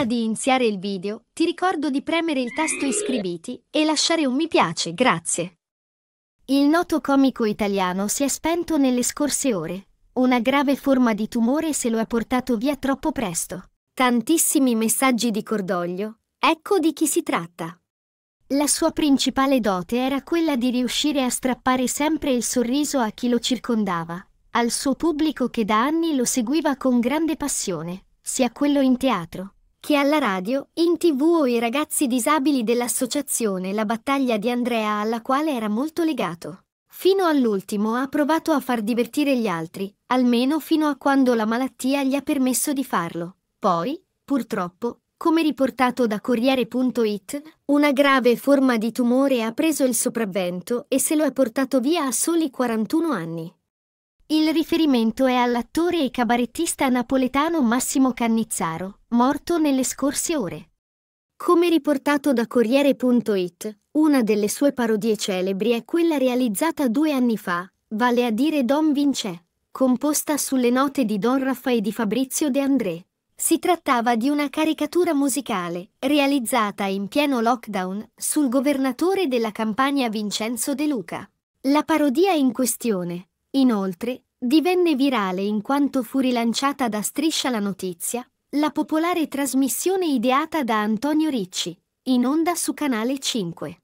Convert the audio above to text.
Prima di iniziare il video, ti ricordo di premere il tasto iscriviti e lasciare un mi piace, grazie. Il noto comico italiano si è spento nelle scorse ore. Una grave forma di tumore se lo ha portato via troppo presto. Tantissimi messaggi di cordoglio. Ecco di chi si tratta. La sua principale dote era quella di riuscire a strappare sempre il sorriso a chi lo circondava, al suo pubblico che da anni lo seguiva con grande passione, sia quello in teatro, che alla radio, in tv o i ragazzi disabili dell'associazione La Battaglia di Andrea alla quale era molto legato. Fino all'ultimo ha provato a far divertire gli altri, almeno fino a quando la malattia gli ha permesso di farlo. Poi, purtroppo, come riportato da Corriere.it, una grave forma di tumore ha preso il sopravvento e se lo è portato via a soli 41 anni. Il riferimento è all'attore e cabarettista napoletano Massimo Cannizzaro, morto nelle scorse ore. Come riportato da Corriere.it, una delle sue parodie celebri è quella realizzata due anni fa, vale a dire Don Vincè, composta sulle note di Don Raffa e di Fabrizio De André. Si trattava di una caricatura musicale, realizzata in pieno lockdown, sul governatore della campagna Vincenzo De Luca. La parodia in questione, Inoltre, divenne virale in quanto fu rilanciata da Striscia la Notizia, la popolare trasmissione ideata da Antonio Ricci, in onda su Canale 5.